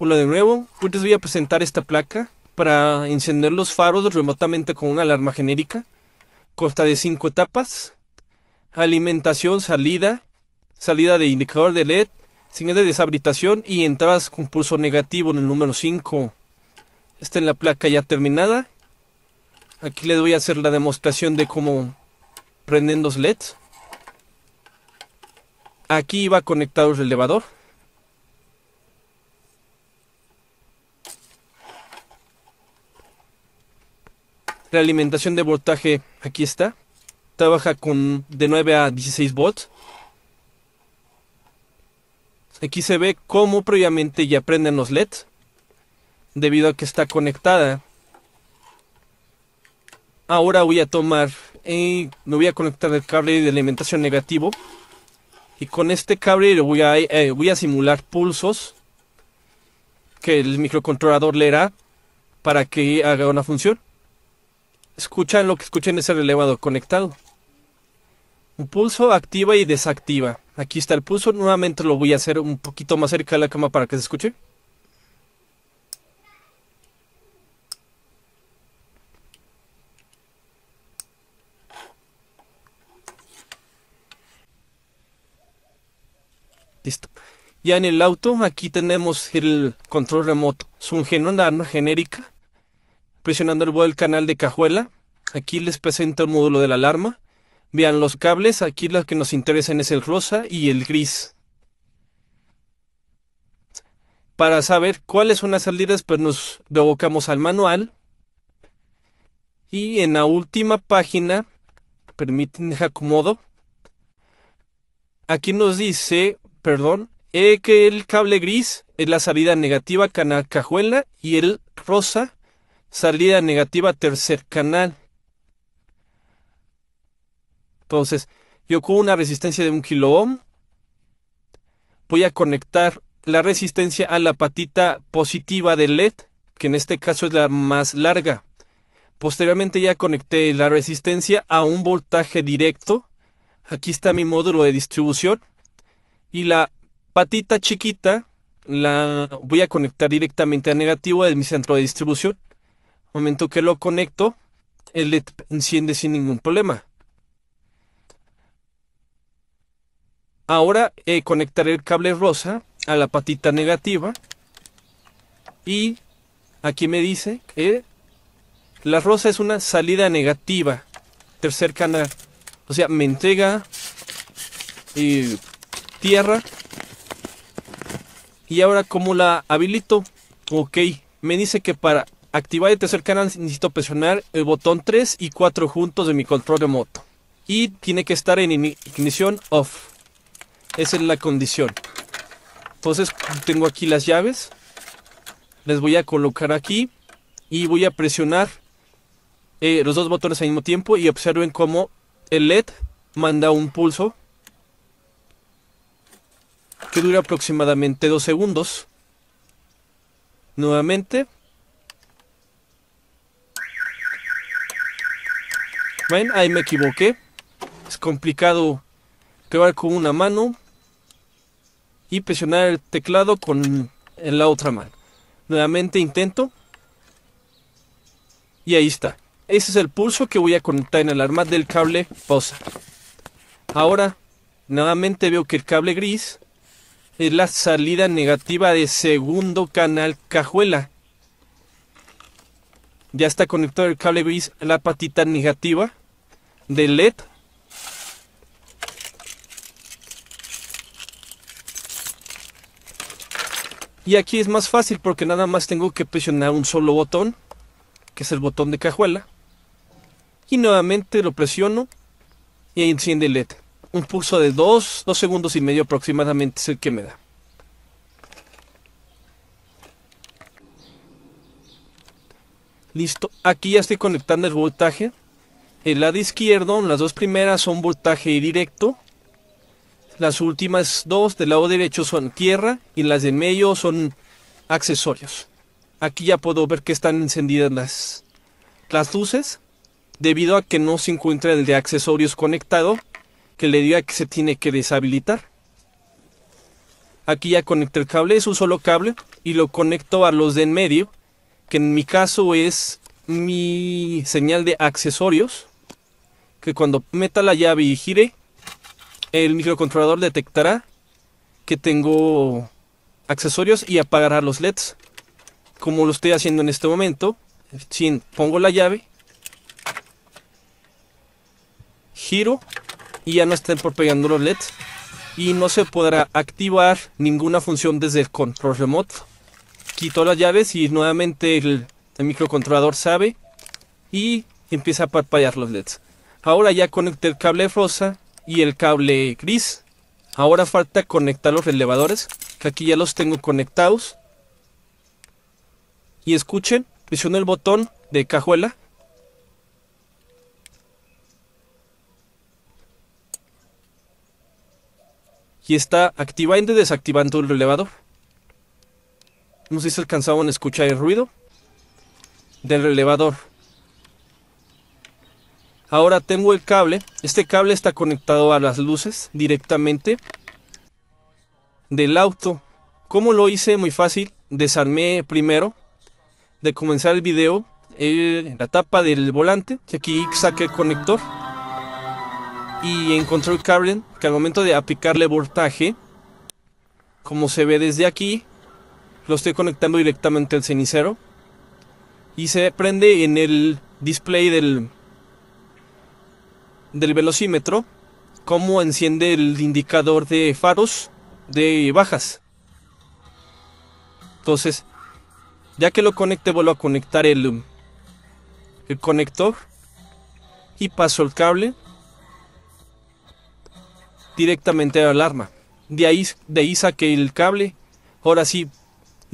Hola de nuevo, hoy les voy a presentar esta placa para encender los faros remotamente con una alarma genérica. Consta de 5 etapas. Alimentación, salida, salida de indicador de LED, señal de deshabilitación y entradas con pulso negativo en el número 5. Esta es la placa ya terminada. Aquí les voy a hacer la demostración de cómo prenden los LEDs. Aquí va conectado el elevador. La alimentación de voltaje, aquí está. Trabaja con de 9 a 16 volts. Aquí se ve cómo previamente ya prenden los LEDs. Debido a que está conectada. Ahora voy a tomar y eh, me voy a conectar el cable de alimentación negativo. Y con este cable voy a, eh, voy a simular pulsos que el microcontrolador le leerá para que haga una función escuchan lo que escuchen ese relevado conectado. Un pulso activa y desactiva. Aquí está el pulso. Nuevamente lo voy a hacer un poquito más cerca de la cama para que se escuche. Listo. Ya en el auto aquí tenemos el control remoto. Es un geno arma genérica Presionando el botón del canal de cajuela, aquí les presenta el módulo de la alarma. Vean los cables, aquí los que nos interesan es el rosa y el gris. Para saber cuáles son las salidas, pues nos devocamos al manual. Y en la última página, permiten acomodo. Aquí nos dice, perdón, eh, que el cable gris es la salida negativa canal cajuela y el rosa salida negativa tercer canal. Entonces, yo con una resistencia de un kilo ohm voy a conectar la resistencia a la patita positiva del LED, que en este caso es la más larga. Posteriormente ya conecté la resistencia a un voltaje directo. Aquí está mi módulo de distribución. Y la patita chiquita la voy a conectar directamente a negativo de mi centro de distribución momento que lo conecto, el LED enciende sin ningún problema. Ahora eh, conectaré el cable rosa a la patita negativa y aquí me dice que la rosa es una salida negativa, tercer canal. O sea, me entrega eh, tierra y ahora como la habilito, ok, me dice que para activar el tercer canal necesito presionar el botón 3 y 4 juntos de mi control remoto. Y tiene que estar en ignición off. Esa es la condición. Entonces tengo aquí las llaves. Les voy a colocar aquí y voy a presionar eh, los dos botones al mismo tiempo y observen cómo el LED manda un pulso que dura aproximadamente 2 segundos. Nuevamente Ahí me equivoqué. Es complicado pegar con una mano y presionar el teclado con la otra mano. Nuevamente intento. Y ahí está. Ese es el pulso que voy a conectar en el arma del cable posa. Ahora, nuevamente veo que el cable gris es la salida negativa de segundo canal cajuela ya está conectado el cable la patita negativa del LED. Y aquí es más fácil porque nada más tengo que presionar un solo botón, que es el botón de cajuela. Y nuevamente lo presiono y enciende el LED. Un pulso de 2, 2 segundos y medio aproximadamente es el que me da. Listo, aquí ya estoy conectando el voltaje. El lado izquierdo, las dos primeras son voltaje directo. Las últimas dos del lado derecho son tierra y las en medio son accesorios. Aquí ya puedo ver que están encendidas las, las luces. Debido a que no se encuentra el de accesorios conectado, que le diga que se tiene que deshabilitar. Aquí ya conecté el cable, es un solo cable, y lo conecto a los de en medio en mi caso es mi señal de accesorios, que cuando meta la llave y gire, el microcontrolador detectará que tengo accesorios y apagará los LEDs, como lo estoy haciendo en este momento. Sin, pongo la llave, giro y ya no estén por pegando los LEDs y no se podrá activar ninguna función desde el control remoto quitó las llaves y nuevamente el, microcontrolador sabe y empieza a parpadear los LEDs. Ahora ya conecté el cable rosa y el cable gris. Ahora falta conectar los relevadores, que aquí ya los tengo conectados. Y escuchen, presiono el botón de cajuela. Y está activando y desactivando el relevador. No sé si alcanzaban a escuchar el ruido del relevador Ahora tengo el cable. Este cable está conectado a las luces directamente del auto. ¿Cómo lo hice? Muy fácil. Desarmé primero de comenzar el video eh, la tapa del volante. aquí saqué el conector. Y encontré el cable que al momento de aplicarle voltaje, como se ve desde aquí, lo estoy conectando directamente al cenicero y se prende en el display del del velocímetro Como enciende el indicador de faros de bajas entonces ya que lo conecte vuelvo a conectar el el conector y paso el cable directamente al alarma de ahí de ahí saqué el cable ahora sí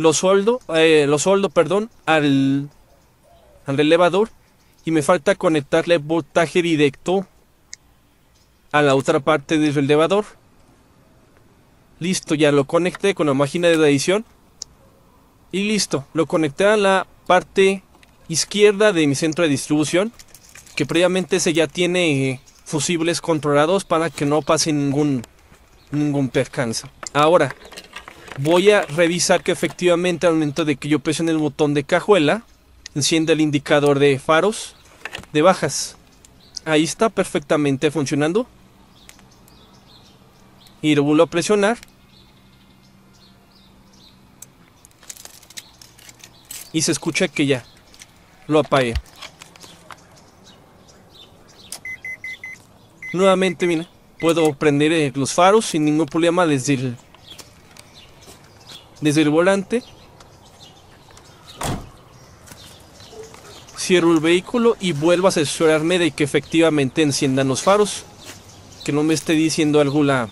lo soldo, eh, los perdón, al, al elevador y me falta conectarle voltaje directo a la otra parte del elevador. Listo, ya lo conecté con la máquina de edición. Y listo, lo conecté a la parte izquierda de mi centro de distribución. Que previamente se ya tiene fusibles controlados para que no pase ningún, ningún percance. Ahora, voy a revisar que efectivamente al momento de que yo presione el botón de cajuela, encienda el indicador de faros de bajas. Ahí está perfectamente funcionando. Y lo vuelvo a presionar. Y se escucha que ya lo apague. Nuevamente, mira, puedo prender eh, los faros sin ningún problema desde el desde el volante. Cierro el vehículo y vuelvo a asesorarme de que efectivamente enciendan los faros. Que no me esté diciendo algo la,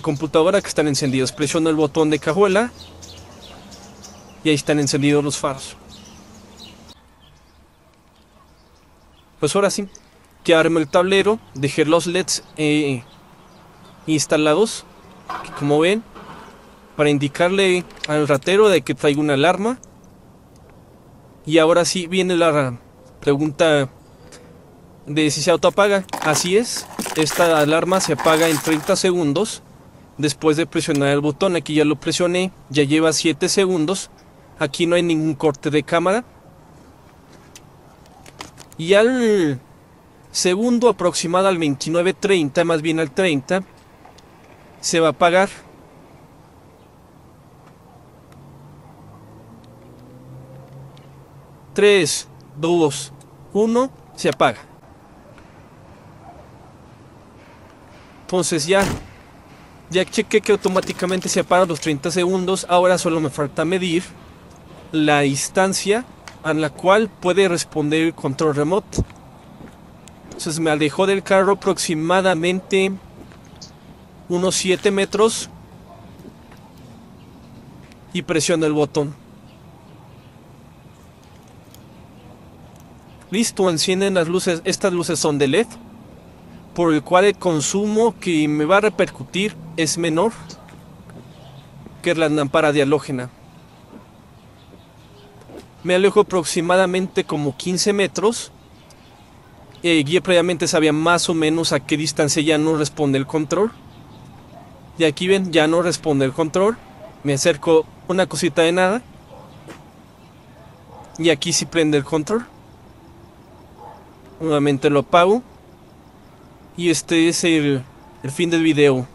computadora que están encendidos. Presiono el botón de cajuela y ahí están encendidos los faros. Pues ahora sí, que armo el tablero, dejé los LEDs eh, instalados, como ven para indicarle al ratero de que traigo una alarma. Y ahora sí viene la pregunta de si se autoapaga. Así es, esta alarma se apaga en 30 segundos después de presionar el botón. Aquí ya lo presioné, ya lleva 7 segundos. Aquí no hay ningún corte de cámara. Y al segundo aproximado al 29.30, más bien al 30, se va a apagar. 3, 2, 1, se apaga. Entonces ya, ya cheque que automáticamente se apagan los 30 segundos. Ahora solo me falta medir la distancia a la cual puede responder el control remoto. Entonces me alejó del carro aproximadamente unos 7 metros y presiono el botón. Listo, encienden las luces. Estas luces son de LED, por el cual el consumo que me va a repercutir es menor que la lámpara halógena. Me alejo aproximadamente como 15 metros. El eh, guía previamente sabía más o menos a qué distancia ya no responde el control. Y aquí ven, ya no responde el control. Me acerco una cosita de nada. Y aquí sí prende el control nuevamente lo apago y este es el, el fin del video